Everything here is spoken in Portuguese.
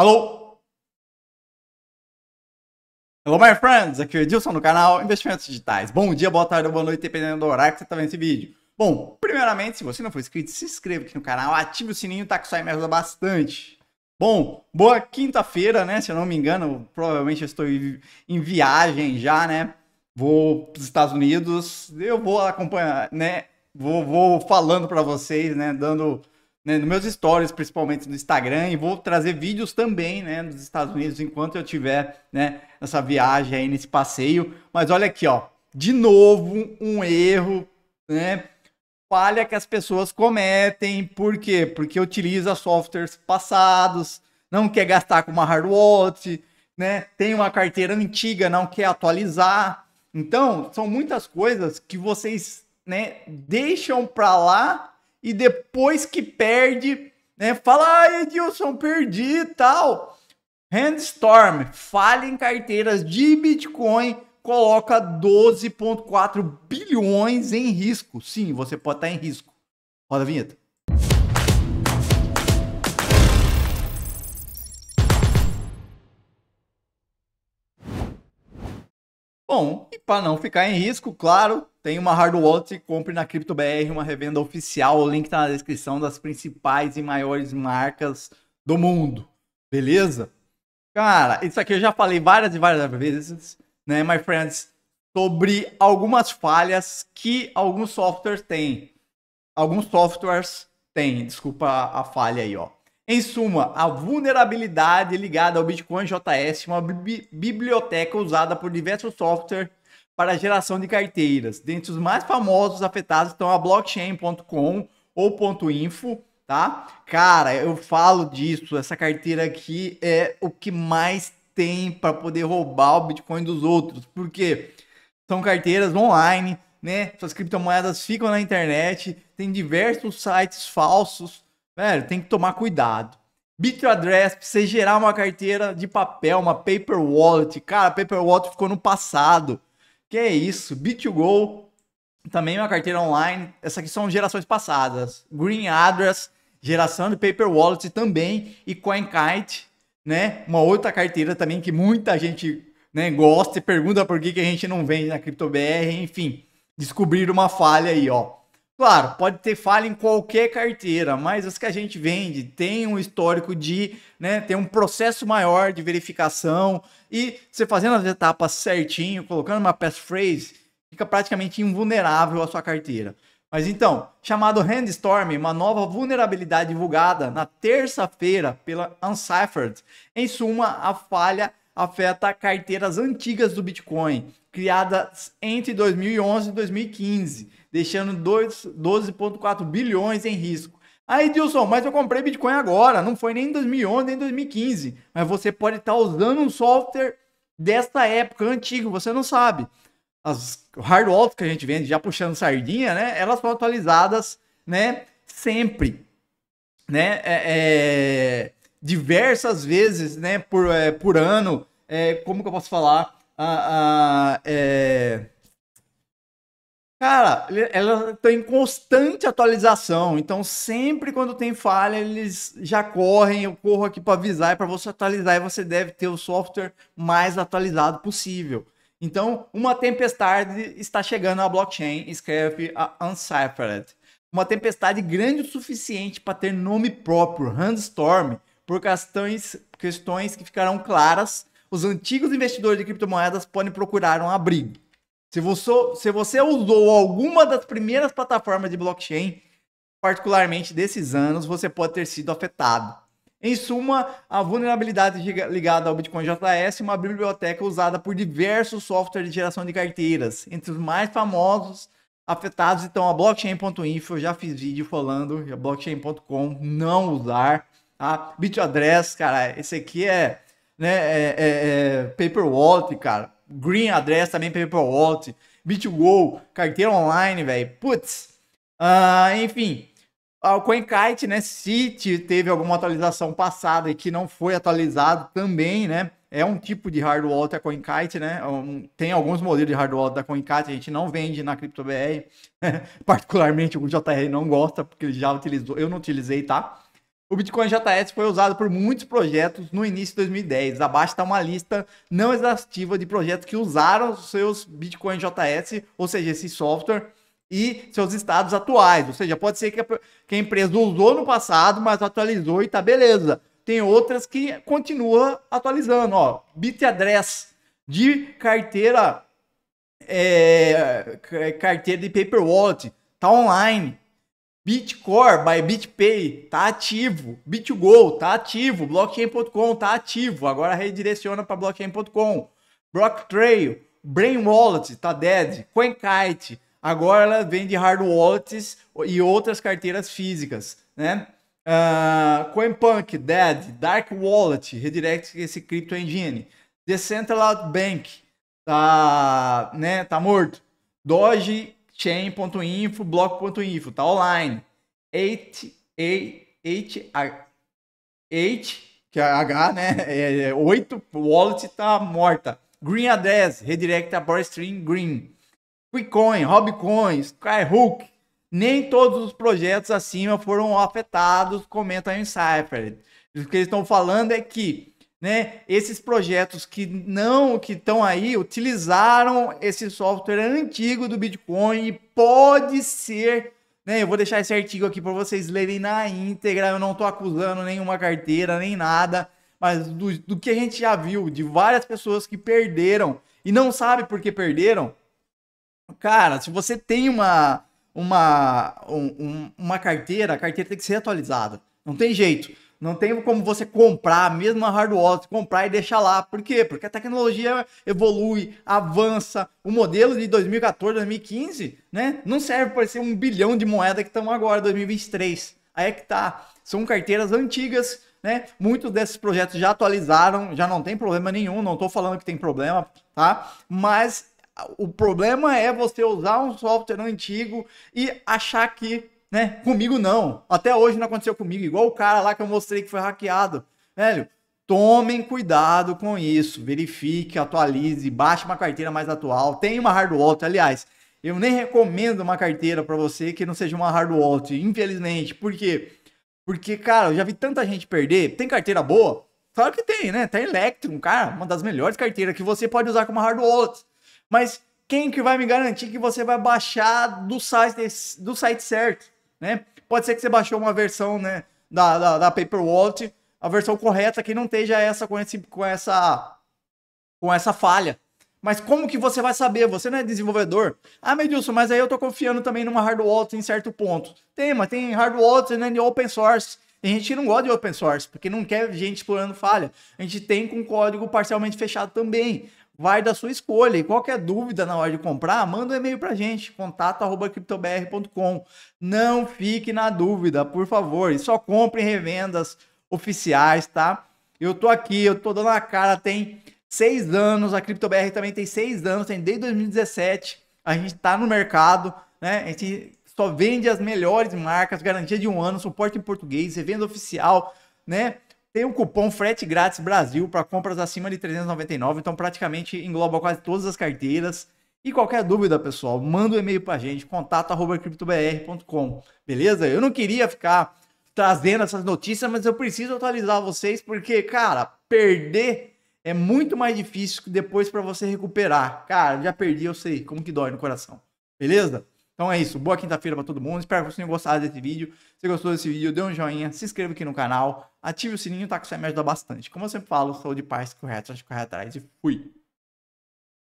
Alô? Hello, my friends! Aqui é o Edilson no canal Investimentos Digitais. Bom dia, boa tarde boa noite, dependendo do horário que você está vendo esse vídeo. Bom, primeiramente, se você não for inscrito, se inscreva aqui no canal, ative o sininho, tá que isso aí me ajuda bastante. Bom, boa quinta-feira, né? Se eu não me engano, provavelmente eu estou em viagem já, né? Vou para os Estados Unidos, eu vou acompanhar, né? Vou, vou falando para vocês, né? Dando né, nos meus stories, principalmente no Instagram, e vou trazer vídeos também, né, Estados Unidos, enquanto eu tiver, né, essa viagem aí, nesse passeio. Mas olha aqui, ó, de novo um erro, né, falha que as pessoas cometem, por quê? Porque utiliza softwares passados, não quer gastar com uma hardwatch, né, tem uma carteira antiga, não quer atualizar. Então, são muitas coisas que vocês, né, deixam para lá e depois que perde, né, fala, ah, Edilson, perdi e tal. Handstorm, falha em carteiras de Bitcoin, coloca 12,4 bilhões em risco. Sim, você pode estar em risco. Roda a vinheta. Bom, e para não ficar em risco, claro, tem uma hard wallet e compre na CryptoBR, uma revenda oficial. O link está na descrição das principais e maiores marcas do mundo. Beleza? Cara, isso aqui eu já falei várias e várias vezes, né, my friends, sobre algumas falhas que alguns softwares têm. Alguns softwares têm, desculpa a falha aí, ó. Em suma, a vulnerabilidade ligada ao Bitcoin JS, uma bi biblioteca usada por diversos softwares para geração de carteiras. Dentre os mais famosos afetados estão a blockchain.com ou .info, tá? Cara, eu falo disso, essa carteira aqui é o que mais tem para poder roubar o Bitcoin dos outros, porque são carteiras online, né? Suas criptomoedas ficam na internet, tem diversos sites falsos, velho, tem que tomar cuidado. Bitadress, pra você gerar uma carteira de papel, uma paper wallet. Cara, paper wallet ficou no passado. Que é isso, B2Go, também uma carteira online. Essa aqui são gerações passadas. Green Address, geração de Paper Wallet também e CoinKite, né? Uma outra carteira também que muita gente né, gosta e pergunta por que, que a gente não vende na CryptoBR, enfim. Descobrir uma falha aí, ó. Claro, pode ter falha em qualquer carteira, mas as que a gente vende tem um histórico de, né, tem um processo maior de verificação e você fazendo as etapas certinho, colocando uma passphrase, fica praticamente invulnerável a sua carteira. Mas então, chamado Handstorm, uma nova vulnerabilidade divulgada na terça-feira pela Unciphered. Em suma, a falha afeta carteiras antigas do Bitcoin, criadas entre 2011 e 2015 deixando 12,4 bilhões em risco. Aí, Dilson, mas eu comprei Bitcoin agora, não foi nem em 2011, nem em 2015. Mas você pode estar tá usando um software desta época antiga, você não sabe. As hardwalls que a gente vende, já puxando sardinha, né? Elas são atualizadas, né? Sempre, né? É, é, diversas vezes, né? Por, é, por ano, é, como que eu posso falar? Ah, ah, é Cara, ela está em constante atualização, então sempre quando tem falha, eles já correm, eu corro aqui para avisar, e para você atualizar e você deve ter o software mais atualizado possível. Então, uma tempestade está chegando à blockchain, escreve a Unciphered. Uma tempestade grande o suficiente para ter nome próprio, Handstorm, por questões, questões que ficarão claras, os antigos investidores de criptomoedas podem procurar um abrigo. Se você, se você usou alguma das primeiras plataformas de blockchain, particularmente desses anos, você pode ter sido afetado. Em suma, a vulnerabilidade ligada ao Bitcoin JS é uma biblioteca usada por diversos softwares de geração de carteiras. Entre os mais famosos afetados estão a blockchain.info, já fiz vídeo falando, e a blockchain.com, não usar. Tá? Bitadress, cara, esse aqui é, né, é, é, é paper wallet, cara. Green Address também, PVP Wallet, BitGo, carteira online, velho. Putz. Uh, enfim, ah, o CoinKite, né? City teve alguma atualização passada e que não foi atualizado também, né? É um tipo de hard wallet a CoinKite, né? É um, tem alguns modelos de hard wallet da CoinKite, a gente não vende na CryptoBR. Particularmente o JR não gosta, porque ele já utilizou. Eu não utilizei, tá? O Bitcoin JS foi usado por muitos projetos no início de 2010. Abaixo está uma lista não exaustiva de projetos que usaram seus Bitcoin JS, ou seja, esse software, e seus estados atuais. Ou seja, pode ser que a, que a empresa usou no passado, mas atualizou e tá beleza. Tem outras que continua atualizando. Ó, Bit Address de carteira, é, carteira de Paper Wallet, tá online Bitcore by BitPay tá ativo, BitGo tá ativo, blockchain.com tá ativo, agora redireciona para blockchain.com. Blocktrail, Brain Wallet tá dead, CoinKite, agora ela vende hard wallets e outras carteiras físicas, né? Uh, CoinPunk, Dead, Dark Wallet, redirect esse Crypto Engine, Decentraland Bank, tá, né, tá morto. Doge chain.info, bloco.info, tá online. 8, 8, 8, que é H, né? É, 8, é, wallet tá morta. Green a 10, redirect a Borstream Green. Quicoin, Robcoin, Skyhook. Nem todos os projetos acima foram afetados, comenta em Cypher. O que eles estão falando é que né, esses projetos que não que estão aí utilizaram esse software antigo do Bitcoin e pode ser, né, eu vou deixar esse artigo aqui para vocês lerem na íntegra. Eu não estou acusando nenhuma carteira nem nada, mas do, do que a gente já viu de várias pessoas que perderam e não sabe por que perderam. Cara, se você tem uma uma um, uma carteira, a carteira tem que ser atualizada. Não tem jeito. Não tem como você comprar a hardware, comprar e deixar lá. Por quê? Porque a tecnologia evolui, avança. O modelo de 2014, 2015, né? Não serve para ser um bilhão de moeda que estamos agora, 2023. Aí é que tá. São carteiras antigas, né? Muitos desses projetos já atualizaram, já não tem problema nenhum. Não estou falando que tem problema, tá? Mas o problema é você usar um software antigo e achar que né? Comigo não. Até hoje não aconteceu comigo, igual o cara lá que eu mostrei que foi hackeado. Velho, tomem cuidado com isso. Verifique, atualize, baixe uma carteira mais atual. Tem uma hard wallet, aliás. Eu nem recomendo uma carteira para você que não seja uma hard wallet, infelizmente. Por quê? Porque, cara, eu já vi tanta gente perder. Tem carteira boa? Claro que tem, né? Tem Electrum, cara, uma das melhores carteiras que você pode usar como hard wallet. Mas quem que vai me garantir que você vai baixar do site, do site certo? né? Pode ser que você baixou uma versão, né, da, da, da Paper Wallet, a versão correta que não esteja essa com, esse, com essa com essa falha. Mas como que você vai saber? Você não é desenvolvedor? Ah, Medilson, mas aí eu tô confiando também numa hard wallet em certo ponto. Tem, mas tem hard wallet né, de open source. E a gente não gosta de open source, porque não quer gente explorando falha. A gente tem com código parcialmente fechado também vai da sua escolha. E qualquer dúvida na hora de comprar, manda um e-mail para a gente, contato@criptobr.com. Não fique na dúvida, por favor, e só compre revendas oficiais, tá? Eu tô aqui, eu tô dando a cara, tem seis anos, a CriptoBR também tem seis anos, tem desde 2017, a gente tá no mercado, né? A gente só vende as melhores marcas, garantia de um ano, suporte em português, revenda oficial, né? Tem um cupom frete grátis Brasil para compras acima de 399, então praticamente engloba quase todas as carteiras. E qualquer dúvida, pessoal, manda um e-mail para a gente, contato@criptobr.com. Beleza? Eu não queria ficar trazendo essas notícias, mas eu preciso atualizar vocês porque, cara, perder é muito mais difícil que depois para você recuperar. Cara, já perdi, eu sei como que dói no coração. Beleza? Então é isso. Boa quinta-feira para todo mundo. Espero que vocês tenham gostado desse vídeo. Se gostou desse vídeo, dê um joinha, se inscreva aqui no canal, ative o sininho, tá? Que isso aí me ajuda bastante. Como eu sempre falo, saúde, paz, correto, acho que corre atrás e fui!